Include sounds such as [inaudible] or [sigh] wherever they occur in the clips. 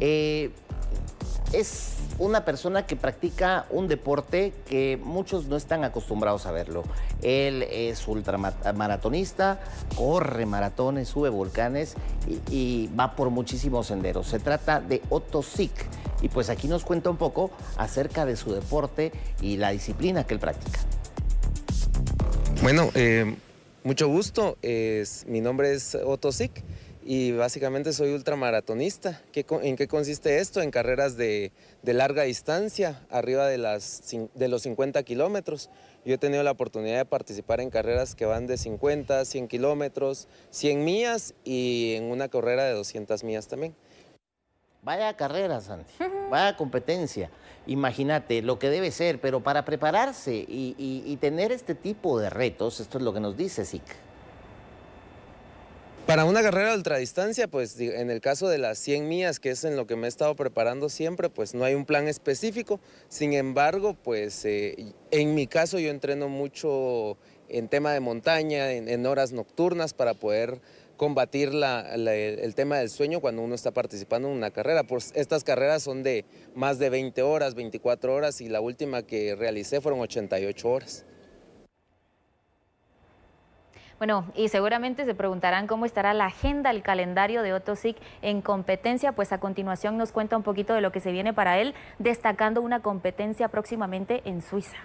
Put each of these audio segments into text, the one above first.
Eh, es una persona que practica un deporte que muchos no están acostumbrados a verlo. Él es ultramaratonista, corre maratones, sube volcanes y, va por muchísimos senderos. Se trata de Otto Sick y pues aquí nos cuenta un poco acerca de su deporte y la disciplina que él practica. Bueno, eh, mucho gusto. mi nombre es Otto Sick y básicamente soy ultramaratonista. ¿Qué, ¿En qué consiste esto? En carreras de, larga distancia, arriba de, los 50 kilómetros. Yo he tenido la oportunidad de participar en carreras que van de 50, 100 kilómetros, 100 millas y en una carrera de 200 millas también. Vaya carrera, Santi. Vaya competencia. Imagínate lo que debe ser, pero para prepararse y, y tener este tipo de retos, esto es lo que nos dice SIC. Para una carrera de ultradistancia, pues en el caso de las 100 millas, que es en lo que me he estado preparando siempre, pues no hay un plan específico. Sin embargo, pues eh, en mi caso yo entreno mucho en tema de montaña, en, horas nocturnas para poder combatir el tema del sueño cuando uno está participando en una carrera. estas carreras son de más de 20 horas, 24 horas y la última que realicé fueron 88 horas. Bueno, y seguramente se preguntarán cómo estará la agenda, el calendario de Otto en competencia, pues a continuación nos cuenta un poquito de lo que se viene para él, destacando una competencia próximamente en Suiza.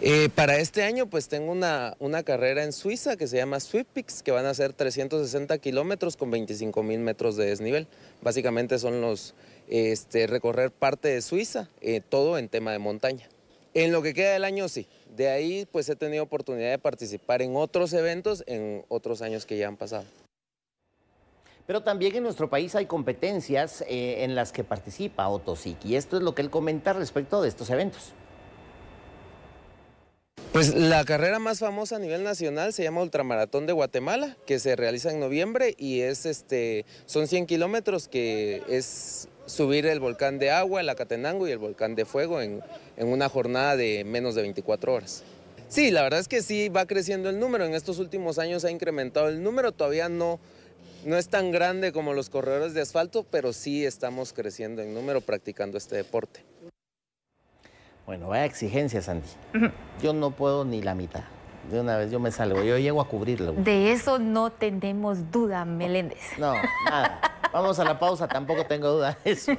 Eh, para este año pues tengo una, carrera en Suiza que se llama Sweepix, que van a ser 360 kilómetros con 25 mil metros de desnivel. Básicamente son los, este, recorrer parte de Suiza, eh, todo en tema de montaña. En lo que queda del año sí. De ahí pues he tenido oportunidad de participar en otros eventos en otros años que ya han pasado. Pero también en nuestro país hay competencias eh, en las que participa Otto y esto es lo que él comenta respecto de estos eventos. Pues la carrera más famosa a nivel nacional se llama Ultramaratón de Guatemala, que se realiza en noviembre y es este, son 100 kilómetros que es subir el volcán de agua, el Acatenango y el volcán de fuego en, una jornada de menos de 24 horas. Sí, la verdad es que sí va creciendo el número. En estos últimos años ha incrementado el número. Todavía no, no es tan grande como los corredores de asfalto, pero sí estamos creciendo en número practicando este deporte. Bueno, vaya exigencia, Sandy. Yo no puedo ni la mitad de una vez yo me salgo, yo llego a cubrirlo. De eso no tenemos duda, Meléndez. No, nada. [laughs] Vamos a la pausa, tampoco tengo duda de eso.